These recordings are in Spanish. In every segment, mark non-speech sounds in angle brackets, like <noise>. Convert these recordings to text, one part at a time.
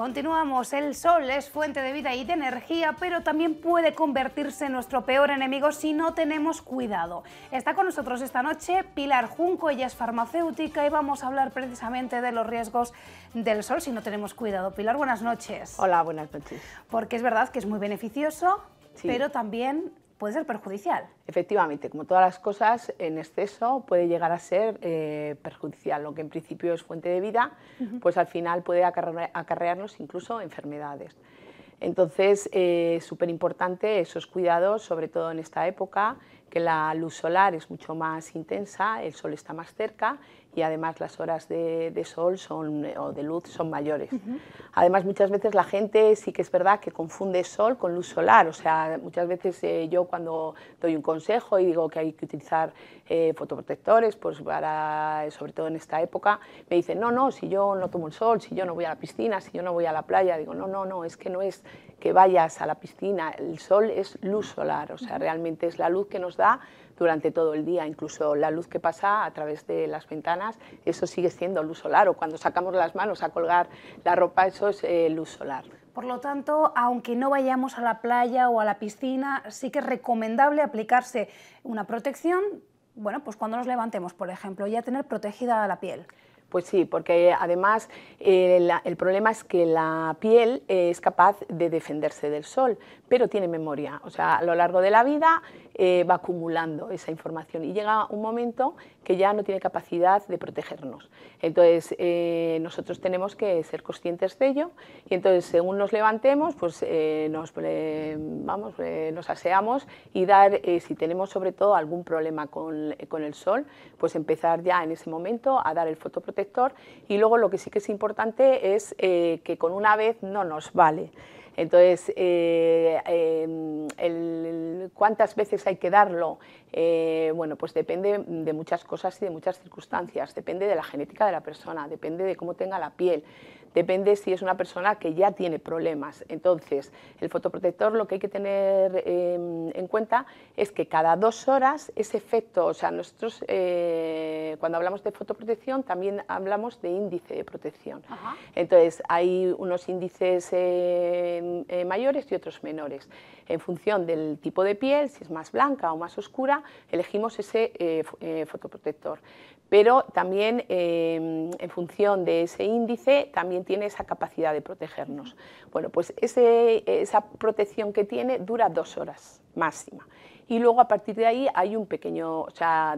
Continuamos, el sol es fuente de vida y de energía, pero también puede convertirse en nuestro peor enemigo si no tenemos cuidado. Está con nosotros esta noche Pilar Junco, ella es farmacéutica y vamos a hablar precisamente de los riesgos del sol si no tenemos cuidado. Pilar, buenas noches. Hola, buenas noches. Porque es verdad que es muy beneficioso, pero también puede ser perjudicial. Efectivamente, como todas las cosas, en exceso puede llegar a ser eh, perjudicial. Lo que en principio es fuente de vida, pues al final puede acarrearnos incluso enfermedades. Entonces, eh, súper importante esos cuidados, sobre todo en esta época, que la luz solar es mucho más intensa, el sol está más cerca y además las horas de, sol eh, o de luz son mayores. Además, muchas veces la gente sí que es verdad que confunde sol con luz solar, o sea, muchas veces eh, yo cuando doy un consejo y digo que hay que utilizar eh, fotoprotectores, pues para, sobre todo en esta época, me dicen, no, no, si yo no tomo el sol, si yo no voy a la piscina, si yo no voy a la playa, digo, no, no, no, es que no es que vayas a la piscina, el sol es luz solar, o sea, realmente es la luz que nos da durante todo el día. Incluso la luz que pasa a través de las ventanas, eso sigue siendo luz solar. O cuando sacamos las manos a colgar la ropa, eso es eh, luz solar. Por lo tanto, aunque no vayamos a la playa o a la piscina, sí que es recomendable aplicarse una protección, bueno, pues cuando nos levantemos, por ejemplo, ya tener protegida la piel. Pues sí, porque además eh, el problema es que la piel es capaz de defenderse del sol, pero tiene memoria, o sea, a lo largo de la vida eh, va acumulando esa información y llega un momento que ya no tiene capacidad de protegernos. Entonces, eh, nosotros tenemos que ser conscientes de ello y entonces, según nos levantemos, pues nos, vamos, nos aseamos y dar, si tenemos sobre todo algún problema con, con el sol, pues empezar ya en ese momento a dar el fotoprotector y luego lo que sí que es importante es eh, que con una vez no nos vale. Entonces, eh, em, ¿cuántas veces hay que darlo? Eh, bueno, pues depende de muchas cosas y de muchas circunstancias. Depende de la genética de la persona, depende de cómo tenga la piel, depende si es una persona que ya tiene problemas. Entonces, el fotoprotector lo que hay que tener em, en cuenta es que cada dos horas ese efecto, o sea, nosotros eh, cuando hablamos de fotoprotección también hablamos de índice de protección. Entonces, hay unos índices em, eh, mayores y otros menores. En función del tipo de piel, si es más blanca o más oscura, elegimos ese eh, fotoprotector. Pero también em, en función de ese índice, también tiene esa capacidad de protegernos. Bueno, pues esa protección que tiene dura dos horas máxima y luego a partir de ahí hay un pequeño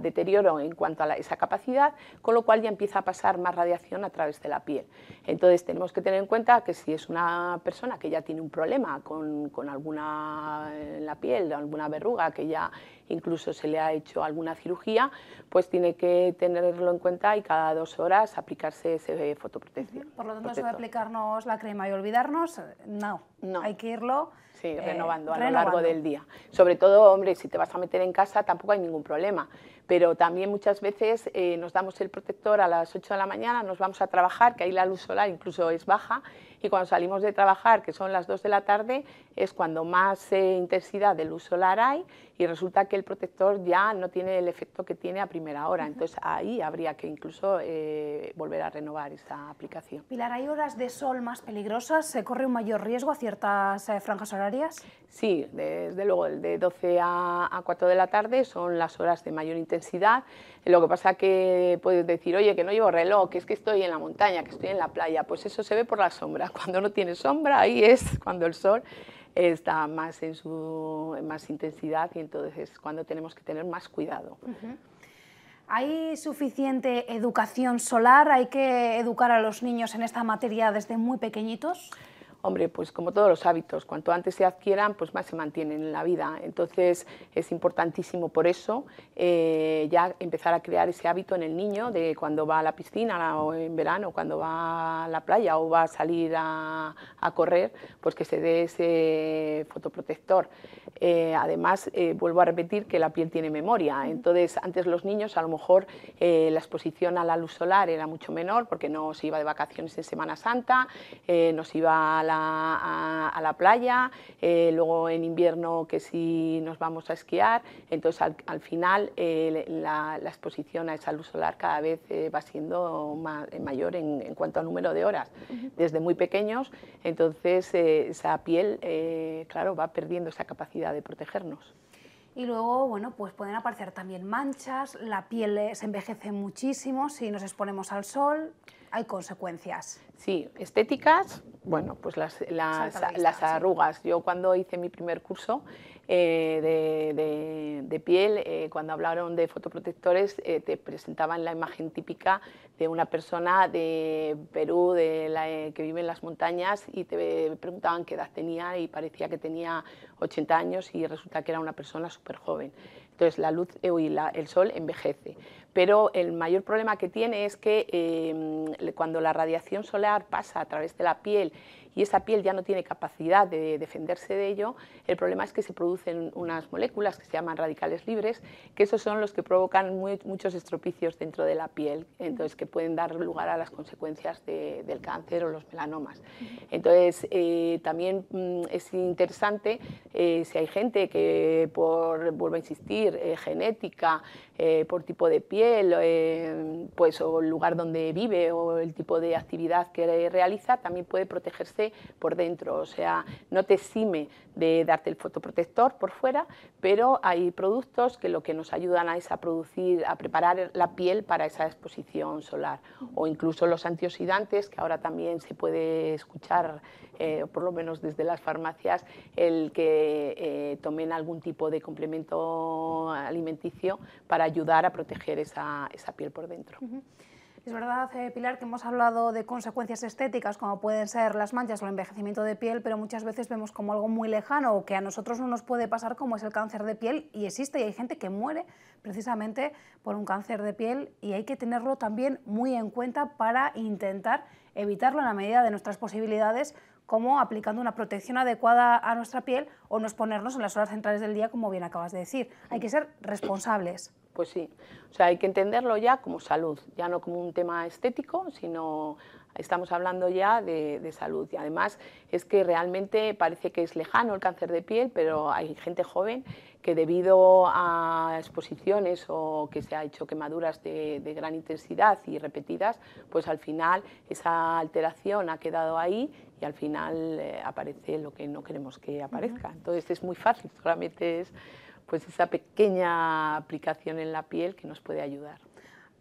deterioro en cuanto a esa capacidad, con lo cual ya empieza a pasar más radiación a través de la piel. Entonces tenemos que tener en cuenta que si es una persona que ya tiene un problema con, alguna eh, en la piel, alguna verruga, que ya incluso se le ha hecho alguna cirugía, pues tiene que tenerlo en cuenta y cada dos horas aplicarse ese fotoprotección. Por lo tanto, se va a aplicarnos la crema y olvidarnos, no, no. hay que irlo sí, eh, renovando a lo largo del día. Sobre todo, hombre, si te vas a meter en casa tampoco hay ningún problema, pero también muchas veces eh, nos damos el protector a las 8 de la mañana, nos vamos a trabajar, que ahí la luz solar incluso es baja, y cuando salimos de trabajar, que son las 2 de la tarde, es cuando más eh, intensidad de luz solar hay y resulta que el protector ya no tiene el efecto que tiene a primera hora. Entonces ahí habría que incluso eh, volver a renovar esa aplicación. Pilar, ¿hay horas de sol más peligrosas? ¿Se corre un mayor riesgo a ciertas eh, franjas horarias? Sí, desde luego, el de 12 a, 4 de la tarde son las horas de mayor intensidad. Lo que pasa que puedes decir, oye, que no llevo reloj, que es que estoy en la montaña, que estoy en la playa. Pues eso se ve por la sombra. <laughs> cuando no tiene sombra, ahí es cuando el sol está más en su más intensidad y entonces es cuando tenemos que tener más cuidado. ¿Hay suficiente educación solar? ¿Hay que educar a los niños en esta materia desde muy pequeñitos? Hombre, pues como todos los hábitos, cuanto antes se adquieran, pues más se mantienen en la vida. Entonces es importantísimo por eso eh, ya empezar a crear ese hábito en el niño de cuando va a la piscina o en verano, cuando va a la playa o va a salir a, correr, pues que se dé ese fotoprotector. Eh, además, eh, vuelvo a repetir que la piel tiene memoria. Entonces antes los niños a lo mejor la exposición a la luz solar era mucho menor porque no se iba de vacaciones en Semana Santa, nos iba a la a, la playa, eh, luego en invierno que si nos vamos a esquiar, entonces al, final eh, la, exposición a esa luz solar cada vez eh, va siendo mayor en, cuanto al número de horas, desde muy pequeños, entonces esa piel, claro, va perdiendo esa capacidad de protegernos y luego, bueno, pues pueden aparecer también manchas, la piel se envejece muchísimo si nos exponemos al sol hay consecuencias. Sí, estéticas, bueno, pues las, las, arrugas. Yo cuando hice mi primer curso eh, de, piel, eh, cuando hablaron de fotoprotectores, eh, te presentaban la imagen típica de una persona de Perú de la, que vive en las montañas y te preguntaban qué edad tenía y parecía que tenía 80 años y resulta que era una persona súper joven. Entonces la luz y el sol envejece pero el mayor problema que tiene es que em, cuando la radiación solar pasa a través de la piel y esa piel ya no tiene capacidad de defenderse de ello, el problema es que se producen unas moléculas que se llaman radicales libres, que esos son los que provocan muchos estropicios dentro de la piel, entonces que pueden dar lugar a las consecuencias del cáncer o los melanomas. Entonces, eh, también mm, es interesante eh, si hay gente que por, vuelvo a insistir, eh, genética, eh, por tipo de piel, pues o el lugar donde vive o el tipo de actividad que realiza, también puede protegerse por dentro. O sea, no te exime de darte el fotoprotector por fuera, pero hay productos que lo que nos ayudan es a producir, a preparar la piel para esa exposición solar. O incluso los antioxidantes, que ahora también se puede escuchar, por lo menos desde las farmacias, el que eh, tomen algún tipo de complemento alimenticio para ayudar a proteger esa, esa piel por dentro. Es verdad, eh, Pilar, que hemos hablado de consecuencias estéticas, como pueden ser las manchas o el envejecimiento de piel, pero muchas veces vemos como algo muy lejano o que a nosotros no nos puede pasar, como es el cáncer de piel, y existe, y hay gente que muere precisamente por un cáncer de piel, y hay que tenerlo también muy en cuenta para intentar evitarlo en la medida de nuestras posibilidades, como aplicando una protección adecuada a nuestra piel o no exponernos en las horas centrales del día, como bien acabas de decir. Hay que ser responsables. Pues sí, o sea, hay que entenderlo ya como salud, ya no como un tema estético, sino Estamos hablando ya de, salud y además es que realmente parece que es lejano el cáncer de piel, pero hay gente joven que debido a exposiciones o que se ha hecho quemaduras de, gran intensidad y repetidas, pues al final esa alteración ha quedado ahí y al final eh, aparece lo que no queremos que aparezca. Entonces es muy fácil, solamente es pues esa pequeña aplicación en la piel que nos puede ayudar.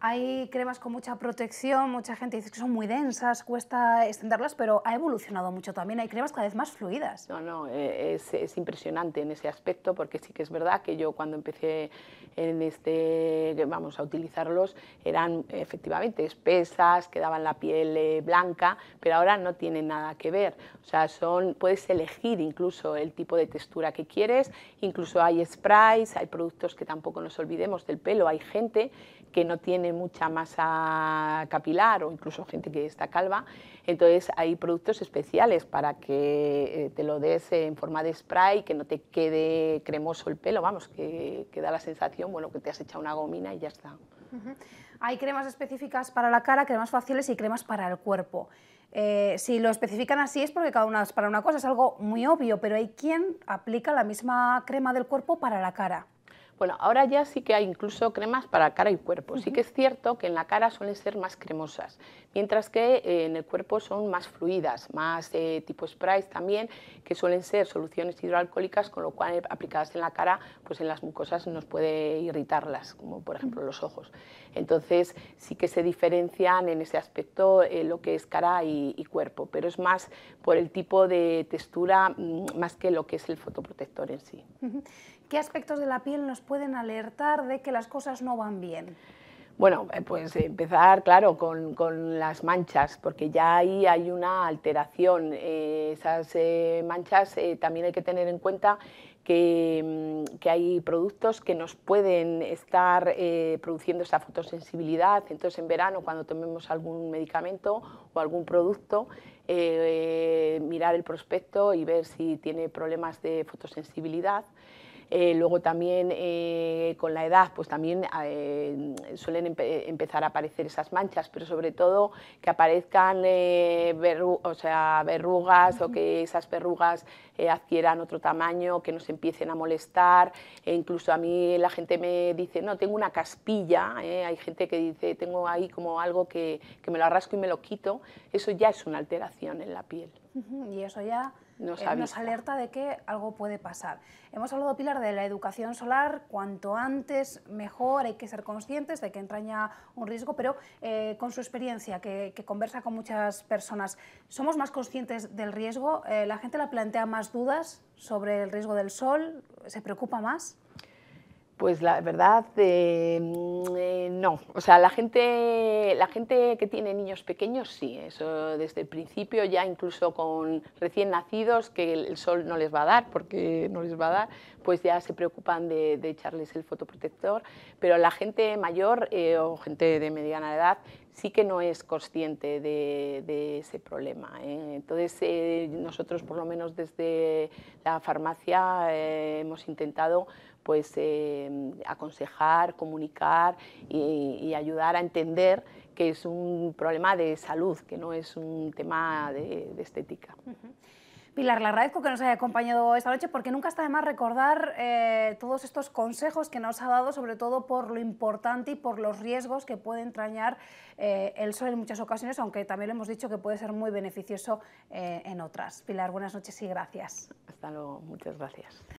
Hay cremas con mucha protección, mucha gente dice que son muy densas, cuesta extenderlas, pero ha evolucionado mucho también, hay cremas cada vez más fluidas. No, no, eh, es, impresionante en ese aspecto porque sí que es verdad que yo cuando empecé en este, vamos a utilizarlos, eran efectivamente espesas, quedaban la piel eh, blanca, pero ahora no tienen nada que ver, o sea, son, puedes elegir incluso el tipo de textura que quieres, incluso hay sprays, hay productos que tampoco nos olvidemos del pelo, hay gente que no tiene mucha masa capilar o incluso gente que está calva, entonces hay productos especiales para que eh, te lo des en forma de spray, que no te quede cremoso el pelo, vamos, que, da la sensación, bueno, que te has echado una gomina y ya está. Hay cremas específicas para la cara, cremas faciales y cremas para el cuerpo. Eh, si lo especifican así es porque cada una es para una cosa, es algo muy obvio, pero hay quien aplica la misma crema del cuerpo para la cara. Bueno, ahora ya sí que hay incluso cremas para cara y cuerpo. Sí que es cierto que en la cara suelen ser más cremosas, mientras que eh, en el cuerpo son más fluidas, más eh, tipo sprays también, que suelen ser soluciones hidroalcohólicas, con lo cual eh, aplicadas en la cara, pues en las mucosas nos puede irritarlas, como por ejemplo los ojos. Entonces sí que se diferencian en ese aspecto lo que es cara y, cuerpo, pero es más por el tipo de textura mm, más que lo que es el fotoprotector en sí. ¿Qué aspectos de la piel nos pueden alertar de que las cosas no van bien? Bueno, eh, pues empezar, claro, con, las manchas, porque ya ahí hay una alteración. Eh, esas eh, manchas también hay que tener en cuenta que, mm, hay productos que nos pueden estar produciendo esa fotosensibilidad. Entonces, en verano, cuando tomemos algún medicamento o algún producto, mirar el prospecto y ver si tiene problemas de fotosensibilidad. Eh, luego también eh, con la edad, pues también eh, suelen empezar a aparecer esas manchas, pero sobre todo que aparezcan o sea, verrugas o que esas verrugas adquieran otro tamaño, que nos empiecen a molestar. E incluso a mí la gente me dice, no, tengo una caspilla. Hay gente que dice, tengo ahí como algo que, que me lo arrasco y me lo quito. Eso ya es una alteración en la piel. Y eso ya nos, eh, nos, alerta de que algo puede pasar. Hemos hablado, Pilar, de la educación solar, cuanto antes mejor, hay que ser conscientes de que entraña un riesgo, pero eh, con su experiencia, que, conversa con muchas personas, ¿somos más conscientes del riesgo? Eh, ¿La gente la plantea más dudas sobre el riesgo del sol? ¿Se preocupa más? Pues la verdad, eh, mm, eh, no. O sea, la gente, la gente que tiene niños pequeños, sí. Eso desde el principio, ya incluso con recién nacidos, que el, sol no les va a dar, porque no les va a dar, pues ya se preocupan de, echarles el fotoprotector. Pero la gente mayor eh, o gente de mediana edad sí que no es consciente de, de ese problema. Entonces, nosotros, por lo menos desde la farmacia, hemos intentado pues, em, aconsejar, comunicar y, ayudar a entender que es un problema de salud, que no es un tema de, estética. Pilar, le agradezco que nos haya acompañado esta noche porque nunca está de más recordar eh, todos estos consejos que nos ha dado, sobre todo por lo importante y por los riesgos que puede entrañar eh, el sol en muchas ocasiones, aunque también lo hemos dicho que puede ser muy beneficioso eh, en otras. Pilar, buenas noches y gracias. Hasta luego, muchas gracias.